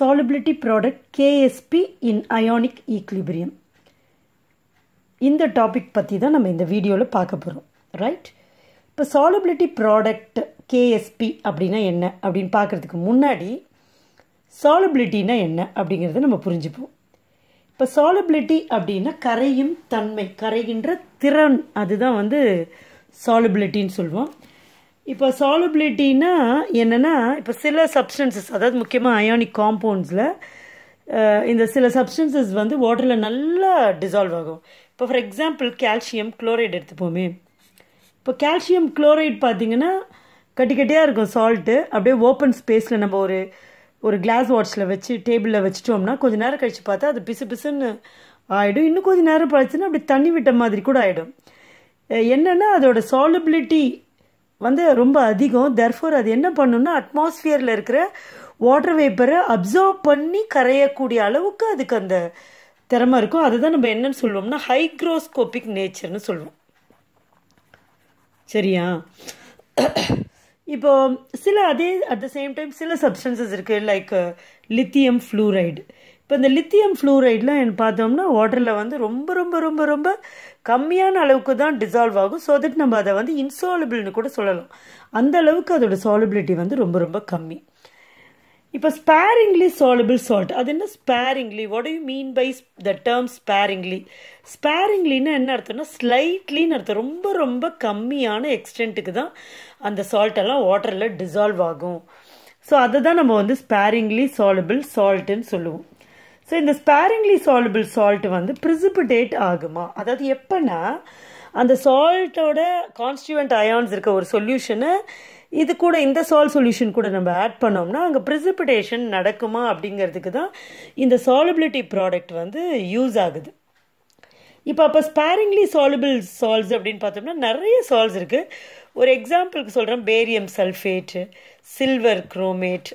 solubility product KSP in ionic equilibrium. இந்த topic பற்றி தான் நம்ம இந்த வீடியோவில் பார்க்க போகிறோம் ரைட் இப்போ சாலபிலிட்டி ப்ராடக்ட் கேஎஸ்பி அப்படின்னா என்ன அப்படின்னு பார்க்குறதுக்கு முன்னாடி சாலபிலிட்டினா என்ன அப்படிங்கிறத நம்ம புரிஞ்சுப்போம் இப்போ சாலபிலிட்டி அப்படின்னா கரையும் தன்மை கரைகின்ற திறன் அதுதான் வந்து சாலுபிலிட்டின்னு சொல்லுவோம் இப்போ சாலபிலிட்டின்னா என்னென்னா இப்போ சில சப்ஸ்டன்சஸ் அதாவது முக்கியமாக அயானிக் காம்பவுண்ட்ஸில் இந்த சில சப்ஸ்டன்சஸ் வந்து வாட்டரில் நல்லா டிசால்வ் ஆகும் இப்போ ஃபார் எக்ஸாம்பிள் கால்சியம் குளோரைட் எடுத்துப்போமே இப்போ கால்சியம் குளோரைட் பார்த்தீங்கன்னா கட்டி கட்டியாக இருக்கும் சால்ட்டு அப்படியே ஓப்பன் ஸ்பேஸில் நம்ம ஒரு ஒரு கிளாஸ் வாட்ச்சில் வச்சு டேபிளில் வச்சுட்டோம்னா கொஞ்சம் நேரம் கழித்து பார்த்தா அது பிசு பிசுன்னு ஆகிடும் இன்னும் கொஞ்சம் நேரம் பழச்சுன்னா அப்படி தண்ணி விட்ட மாதிரி கூட ஆகிடும் என்னென்னா அதோட சாலபிலிட்டி வந்து ரொம்ப அதிகம் தெர்ஃபோர் அது என்ன பண்ணுன்னா அட்மாஸ்ஃபியரில் இருக்கிற வாட்டர் வேப்பரை அப்சர்வ் பண்ணி கரையக்கூடிய அளவுக்கு அதுக்கு அந்த திறமை இருக்கும் அதுதான் நம்ம என்னன்னு சொல்லுவோம்னா ஹைக்ரோஸ்கோபிக் நேச்சர்னு சொல்லுவோம் சரியா இப்போ சில அதே அட் த சேம் டைம் சில சப்ஸ்டன்சஸ் இருக்குது லைக் லித்தியம் ஃப்ளூரைடு இப்போ இந்த லித்தியம் ஃப்ளூரைட்லாம் பார்த்தோம்னா வாட்டரில் வந்து ரொம்ப ரொம்ப ரொம்ப ரொம்ப கம்மியான அளவுக்கு தான் டிசால்வ் ஆகும் ஸோ தட் நம்ம அதை வந்து இன்சாலபிள்னு கூட சொல்லலாம் அந்த அளவுக்கு அதோடய சாலபிலிட்டி வந்து ரொம்ப ரொம்ப கம்மி இப்போ ஸ்பேரிங்லி சாலபிள் சால்ட் அது என்ன sparingly what you mean by the term sparingly ஸ்பேரிங்லின்னா என்ன அர்த்தம்னா ஸ்லைட்லின்னு அர்த்தம் ரொம்ப ரொம்ப கம்மியான எக்ஸ்டென்ட்டுக்கு தான் அந்த சால்ட்டெல்லாம் வாட்டரில் டிசால்வ் ஆகும் ஸோ அதை தான் நம்ம வந்து ஸ்பேரிங்லி சாலபிள் சால்ட்டுன்னு சொல்லுவோம் ஸோ இந்த ஸ்பேரிங்லி சால்பிள் சால்ட் வந்து ப்ரிசிபிடேட் ஆகுமா அதாவது எப்போன்னா அந்த சால்ட்டோட கான்ஸ்டியூவன்ட் அயான்ஸ் இருக்க ஒரு சொல்யூஷனை இது கூட இந்த சால் சொல்யூஷன் கூட நம்ம ஆட் பண்ணோம்னா அங்கே ப்ரிசிபிடேஷன் நடக்குமா அப்படிங்கிறதுக்கு தான் இந்த சாலபிலிட்டி ப்ராடக்ட் வந்து யூஸ் ஆகுது இப்போ அப்போ ஸ்பேரிங்லி சாலுபிள் சால்ஸ் அப்படின்னு பார்த்தோம்னா நிறைய சால்ஸ் இருக்குது ஒரு எக்ஸாம்பிளுக்கு சொல்கிறேன் பேரியம் சல்ஃபேட்டு சில்வர் குரோமேட்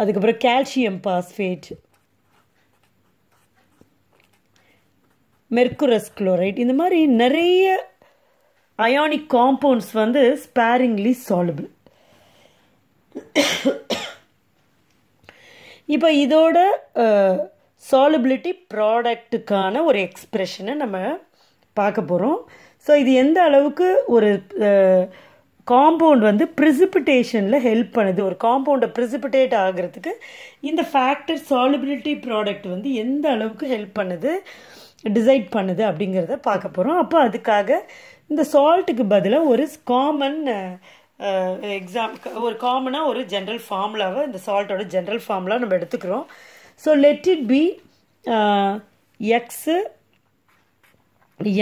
அதுக்கப்புறம் கால்சியம் பாஸ்பேட் மெர்குரஸ் குளோரைட் இந்த மாதிரி நிறைய அயானிக் காம்பவுண்ட்ஸ் வந்து ஸ்பேரிங்லி சால்பிள் இப்போ இதோட சாலபிலிட்டி ப்ராடக்ட்டுக்கான ஒரு எக்ஸ்ப்ரெஷனை நம்ம பார்க்க போகிறோம் ஸோ இது எந்த அளவுக்கு ஒரு காம்பவுண்ட் வந்து ப்ரிசிபிட்டேஷனில் ஹெல்ப் பண்ணுது ஒரு காம்பவுண்டை ப்ரிசிபிட்டேட் ஆகிறதுக்கு இந்த ஃபேக்டர் சாலிபிலிட்டி ப்ராடக்ட் வந்து எந்த அளவுக்கு ஹெல்ப் பண்ணுது டிசைட் பண்ணுது அப்படிங்கிறத பார்க்க போகிறோம் அப்போ அதுக்காக இந்த சால்ட்டுக்கு பதிலாக ஒரு காமன் எக்ஸாம் ஒரு காமனாக ஒரு ஜென்ரல் ஃபார்முலாவை இந்த சால்ட்டோட ஜென்ரல் ஃபார்முலா நம்ம எடுத்துக்கிறோம் so let it be X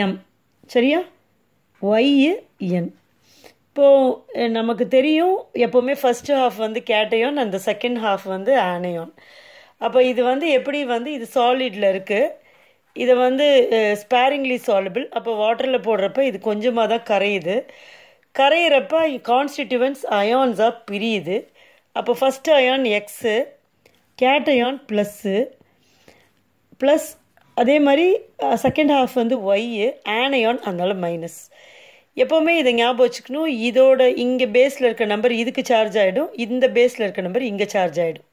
M சரியா ஒய்யு என் இப்போது நமக்கு தெரியும் எப்போவுமே ஃபஸ்ட்டு ஹாஃப் வந்து கேட்டையோன் அந்த செகண்ட் ஹாஃப் வந்து ஆனையோன் அப்போ இது வந்து எப்படி வந்து இது சாலிடில் இருக்குது இதை வந்து ஸ்பேரிங்லி சாலபிள் அப்போ வாட்டரில் போடுறப்ப இது கொஞ்சமாக தான் கரையுது கரையிறப்ப கான்ஸ்டிடியூவன்ஸ் அயான்ஸாக பிரியுது அப்போ first ion X cation plus plus அதே மாதிரி செகண்ட் ஹாஃப் வந்து ஒய்யு ஆனையான் அதனால் மைனஸ் எப்போவுமே இதை ஞாபகம் வச்சுக்கணும் இதோட இங்கே பேஸில் இருக்க நம்பர் இதுக்கு சார்ஜ் ஆகிடும் இந்த பேஸில் இருக்க நம்பர் இங்கே சார்ஜ் ஆகிடும்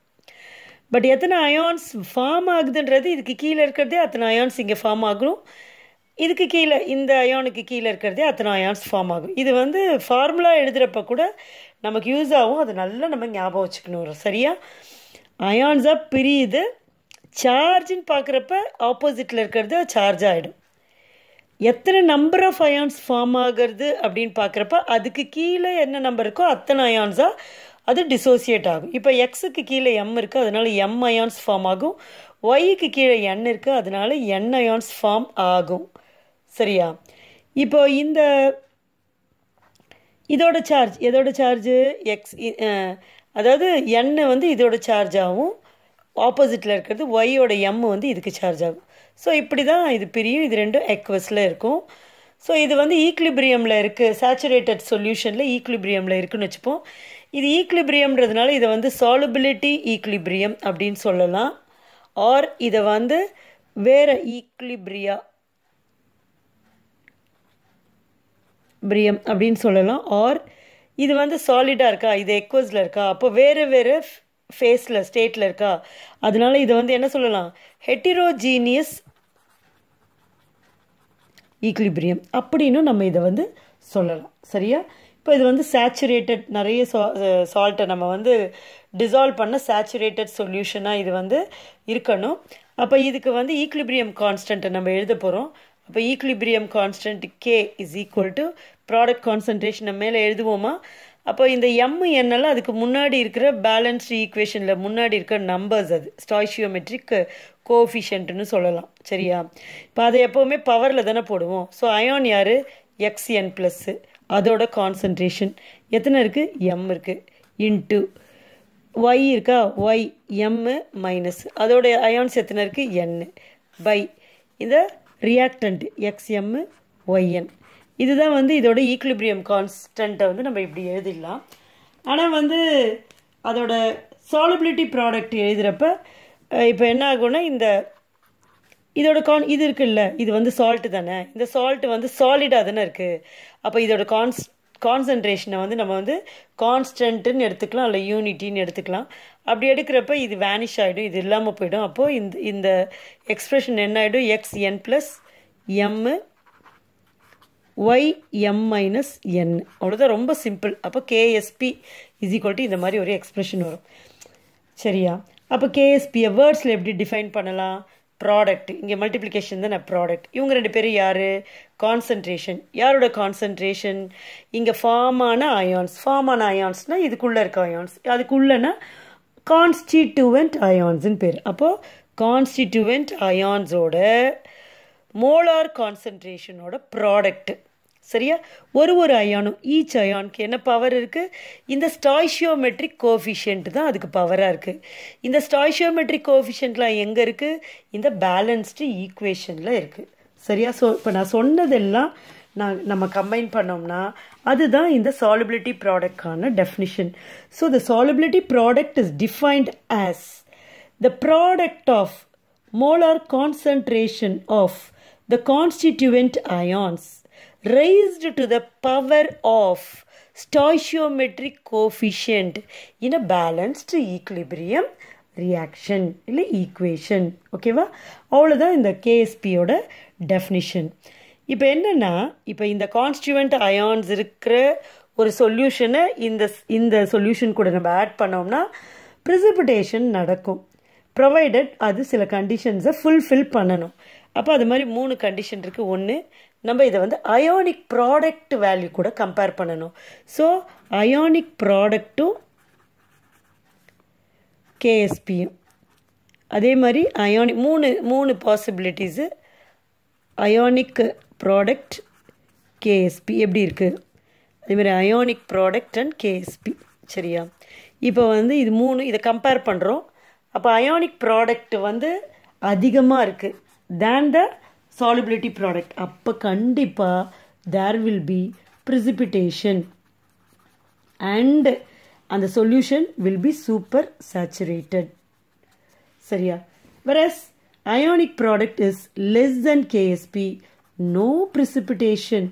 பட் எத்தனை அயான்ஸ் ஃபார்ம் ஆகுதுன்றது இதுக்கு கீழே இருக்கிறதே அத்தனை அயான்ஸ் இங்கே ஃபார்ம் ஆகணும் இதுக்கு கீழே இந்த அயானுக்கு கீழே இருக்கிறதே அத்தனை அயான்ஸ் ஃபார்ம் ஆகும் இது வந்து ஃபார்முலா எழுதுகிறப்ப கூட நமக்கு யூஸ் ஆகும் அது நல்லா நம்ம ஞாபகம் வச்சுக்கணும் சரியா அயான்ஸாக பிரியுது சார்ஜின்னு பார்க்குறப்ப ஆப்போசிட்டில் இருக்கிறது சார்ஜ் ஆகிடும் எத்தனை நம்பர் ஆஃப் அயான்ஸ் ஃபார்ம் ஆகிறது அப்படின்னு பார்க்குறப்ப அதுக்கு கீழே என்ன நம்பர் இருக்கோ அத்தனை அயான்ஸாக அது டிசோசியேட் ஆகும் இப்போ எக்ஸுக்கு கீழே எம் இருக்குது அதனால எம் அயான்ஸ் ஃபார்ம் ஆகும் ஒய்க்கு கீழே என் இருக்குது அதனால என் அயான்ஸ் ஃபார்ம் ஆகும் சரியா இப்போ இந்த இதோட சார்ஜ் எதோட சார்ஜு எக்ஸ் அதாவது எண்ணெய் வந்து இதோட சார்ஜ் ஆகும் ஆப்போசிட்டில் இருக்கிறது ஒய்யோட எம் வந்து இதுக்கு சார்ஜ் ஆகும் ஸோ இப்படி தான் இது பிரியும் இது ரெண்டும் எக்வஸில் இருக்கும் ஸோ இது வந்து ஈக்லிபிரியமில் இருக்குது சேச்சுரேட்டட் சொல்யூஷனில் ஈக்லிபிரியமில் இருக்குதுன்னு வச்சுப்போம் இது ஈக்லிபிரியம்ன்றதுனால இதை வந்து சாலுபிலிட்டி ஈக்லிபிரியம் அப்படின்னு சொல்லலாம் ஆர் இதை வந்து வேறு ஈக்லிபிரியா பிரியம் அப்படின்னு சொல்லலாம் ஆர் இது வந்து சாலிடாக இருக்கா இது எக்வஸில் இருக்கா அப்போ வேறு வேறு ஃபேஸில் ஸ்டேட்டில் இருக்கா அதனால இதை வந்து என்ன சொல்லலாம் ஹெட்டிரோஜீனியஸ் ஈக்லிபிரியம் அப்படின்னு நம்ம இதை வந்து சொல்லலாம் சரியா இப்போ இது வந்து சேச்சுரேட்டட் நிறைய சா சால்ட்டை நம்ம வந்து டிசால்வ் பண்ண சேச்சுரேட்டட் சொல்யூஷனாக இது வந்து இருக்கணும் அப்போ இதுக்கு வந்து ஈக்லிபிரியம் கான்ஸ்டண்ட்டை நம்ம எழுத போகிறோம் அப்போ equilibrium constant K is equal to product கான்சன்ட்ரேஷனை மேலே எழுதுவோமா அப்போ இந்த எம் என்னெல்லாம் அதுக்கு முன்னாடி இருக்கிற பேலன்ஸ்டு ஈக்குவேஷனில் முன்னாடி இருக்கிற நம்பர்ஸ் அது ஸ்டாய்ஷியோமெட்ரிக் கோஃபிஷியன்ட்னு சொல்லலாம் சரியா இப்போ அதை எப்போவுமே பவரில் தானே போடுவோம் ஸோ அயான் யார் எக்ஸ் என் ப்ளஸ்ஸு அதோட கான்சன்ட்ரேஷன் எத்தனை இருக்குது எம் இருக்குது இன்ட்டு ஒய் இருக்கா ஒய் எம்மு மைனஸ் அதோடய அயான்ஸ் எத்தனை இருக்குது என்னு பை இந்த ரியாக்டண்ட் எக்ஸ்எம்மு ஒய்என் இதுதான் வந்து இதோட ஈக்குலிபிரியம் கான்ஸ்டண்ட்டை வந்து நம்ம இப்படி எழுதிடலாம் ஆனால் வந்து அதோட சாலபிலிட்டி ப்ராடக்ட் எழுதுகிறப்ப இப்போ என்ன ஆகும்னா இந்த இதோட கான் இது இருக்குல்ல இது வந்து சால்ட்டு தானே இந்த சால்ட்டு வந்து சாலிடாக தானே இருக்குது அப்போ இதோட கான்ஸ் கான்சன்ட்ரேஷனை வந்து நம்ம வந்து கான்ஸ்டன்ட்டுன்னு எடுத்துக்கலாம் இல்லை யூனிட்டின்னு எடுத்துக்கலாம் அப்படி எடுக்கிறப்ப இது வேனிஷ் ஆகிடும் இது இல்லாமல் போயிடும் அப்போது இந்த இந்த எக்ஸ்ப்ரெஷன் என்ன ஆகிடும் X N plus M Y M minus N அவ்வளோதான் ரொம்ப சிம்பிள் அப்போ கேஎஸ்பி இஸ் இந்த மாதிரி ஒரு எக்ஸ்ப்ரெஷன் வரும் சரியா அப்போ கேஎஸ்பியை வேர்ட்ஸில் எப்படி டிஃபைன் பண்ணலாம் ப்ராடக்ட் இங்கே மல்டிப்ளிகேஷன் தான் ப்ராடக்ட் இவங்க ரெண்டு பேரும் யார் கான்சன்ட்ரேஷன் யாரோட கான்சன்ட்ரேஷன் இங்கே ஃபார்மான அயான்ஸ் ஃபார்மான அயான்ஸ்னால் இதுக்குள்ளே இருக்க அயான்ஸ் அதுக்குள்ளனா கான்ஸ்டிடியூவெண்ட் அயான்ஸ்னு பேர் அப்போது கான்ஸ்டிடியூவெண்ட் அயான்ஸோட மோலார் கான்சன்ட்ரேஷனோட ப்ராடக்ட்டு சரியா ஒரு ஒரு அயானும் ஈச் அயானுக்கு என்ன பவர் இருக்குது இந்த ஸ்டாய்ஷியோமெட்ரிக் கோஃபிஷியன்ட் தான் அதுக்கு பவராக இருக்குது இந்த ஸ்டாய்ஷியோமெட்ரிக் கோஃபிஷியன்ட்லாம் எங்கே இருக்குது இந்த பேலன்ஸ்டு ஈக்குவேஷனில் இருக்குது சரியா ஸோ இப்போ நான் சொன்னதெல்லாம் நான் நம்ம கம்பைன் பண்ணோம்னா அதுதான் இந்த சாலிபிலிட்டி ப்ராடக்டான definition so the solubility product is defined as the product of molar concentration of the constituent ions raised to the power of stoichiometric coefficient in a balanced equilibrium reaction இல்லை equation ஓகேவா அவ்வளோதான் இந்த கேஎஸ்பியோட definition இப்போ என்னென்னா இப்போ இந்த கான்ஸ்டியூவெண்ட் ions இருக்கிற ஒரு சொல்யூஷனை இந்த இந்த சொல்யூஷன் கூட நம்ம ஆட் பண்ணோம்னா ப்ரிசிபிடேஷன் நடக்கும் ப்ரொவைடட் அது சில கண்டிஷன்ஸை ஃபுல்ஃபில் பண்ணணும் அப்போ அது மாதிரி மூணு கண்டிஷன் இருக்குது ஒன்று நம்ம இதை வந்து அயோனிக் ப்ராடக்ட் வேல்யூ கூட கம்பேர் பண்ணணும் ஸோ அயோனிக் ப்ராடக்ட்டும் கேஎஸ்பியும் அதே மாதிரி அயோனிக் மூணு மூணு பாசிபிலிட்டிஸு அயோனிக் ப்ராடக்ட் கேஎஸ்பி எப்படி இருக்குது அதே மாதிரி அயோனிக் ப்ராடக்ட் அண்ட் கேஎஸ்பி சரியா இப்போ வந்து இது மூணு இதை கம்பேர் பண்ணுறோம் அப்போ அயோனிக் ப்ராடக்ட் வந்து அதிகமாக இருக்குது தேன் த solubility product அப்போ kandipa there will be precipitation and the solution will be super saturated சரியா whereas ionic product is less than KSP no precipitation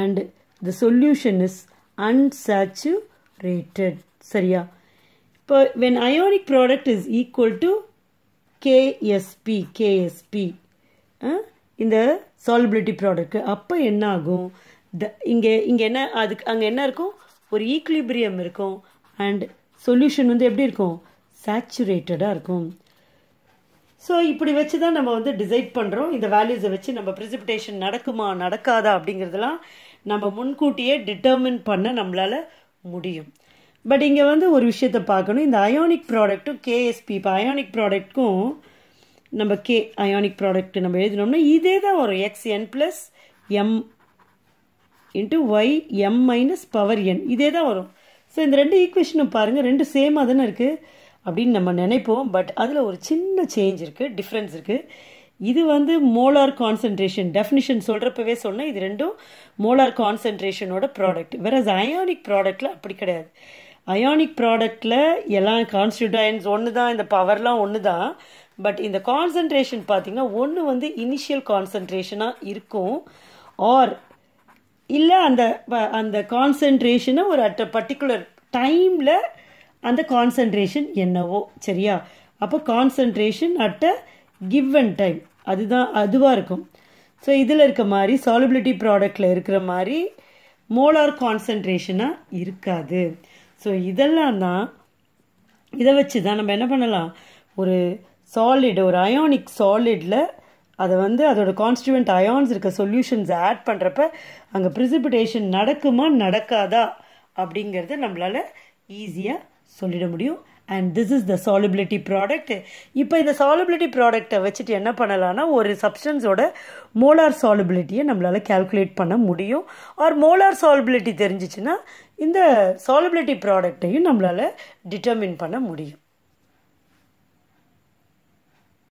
and the solution is unsaturated சரியா But when ionic product is equal to K S P K S P இந்த solubility product அப்போ என்ன ஆகும் த இங்கே இங்கே என்ன அதுக்கு அங்கே என்ன இருக்கும் ஒரு ஈக்லிபிரியம் இருக்கும் அண்ட் சொல்யூஷன் வந்து எப்படி இருக்கும் சேச்சுரேட்டடாக இருக்கும் ஸோ இப்படி வச்சு தான் நம்ம வந்து டிசைட் பண்ணுறோம் இந்த வேல்யூஸை வச்சு நம்ம ப்ரிசிபிடேஷன் நடக்குமா நடக்காதா அப்படிங்கிறதுலாம் நம்ம முன்கூட்டியே டிட்டர்மின் பண்ண நம்மளால் முடியும் பட் இங்கே வந்து ஒரு விஷயத்த பார்க்கணும் இந்த அயோனிக் ப்ராடக்ட்டும் கேஎஸ்பி இப்போ அயோனிக் ப்ராடக்ட்க்கும் நம்ம கே அயோனிக் ப்ராடக்ட் நம்ம எழுதினோம்னா இதே தான் வரும் X N plus M into Y M minus power N இதே தான் வரும் ஸோ இந்த ரெண்டு ஈக்குவேஷனும் பாருங்கள் ரெண்டு சேமாக தானே இருக்குது அப்படின்னு நம்ம நினைப்போம் பட் அதில் ஒரு சின்ன சேஞ்ச் இருக்குது டிஃப்ரென்ஸ் இருக்குது இது வந்து மோலார் கான்சென்ட்ரேஷன் டெஃபினிஷன் சொல்கிறப்பவே சொன்னால் இது ரெண்டும் மோலார் கான்சென்ட்ரேஷனோட ப்ராடக்ட் வேற அயானிக் ப்ராடக்டில் அப்படி கிடையாது அயானிக் ப்ராடக்டில் எல்லாம் கான்ஸ்டியூட்டாயின்ஸ் ஒன்று தான் இந்த பவர்லாம் ஒன்று தான் பட் இந்த கான்சன்ட்ரேஷன் பார்த்திங்கன்னா ஒன்று வந்து இனிஷியல் கான்சன்ட்ரேஷனாக இருக்கும் ஆர் இல்லை அந்த அந்த கான்சன்ட்ரேஷனை ஒரு அட் அ பர்டிகுலர் டைமில் அந்த கான்சன்ட்ரேஷன் என்னவோ சரியா அப்போ concentration at a given time அதுதான் அதுவாக இருக்கும் ஸோ இதில் இருக்க மாதிரி சாலிபிலிட்டி ப்ராடக்டில் இருக்கிற மாதிரி மோலார் கான்சன்ட்ரேஷனாக இருக்காது ஸோ இதெல்லாம் தான் இதை வச்சு தான் நம்ம என்ன பண்ணலாம் ஒரு சாலிட் ஒரு அயோனிக் சாலிடில் அதை வந்து அதோடய கான்ஸ்டியூவெண்ட் அயான்ஸ் இருக்க சொல்யூஷன்ஸ் ஆட் பண்ணுறப்ப அங்கே ப்ரிசிபிடேஷன் நடக்குமா நடக்காதா அப்படிங்கிறத நம்மளால் ஈஸியாக சொல்லிட முடியும் and this is the solubility product இப்போ இந்த சாலிபிலிட்டி ப்ராடக்டை வச்சுட்டு என்ன பண்ணலான்னா ஒரு சப்ஸ்டன்ஸோட மோலார் சாலிபிலிட்டியை நம்மளால் கேல்குலேட் பண்ண முடியும் ஆர் மோலார் சாலிபிலிட்டி தெரிஞ்சிச்சுன்னா இந்த சாலபிலிட்டி ப்ராடக்டையும் நம்மளால் டிட்டர்மின் பண்ண முடியும்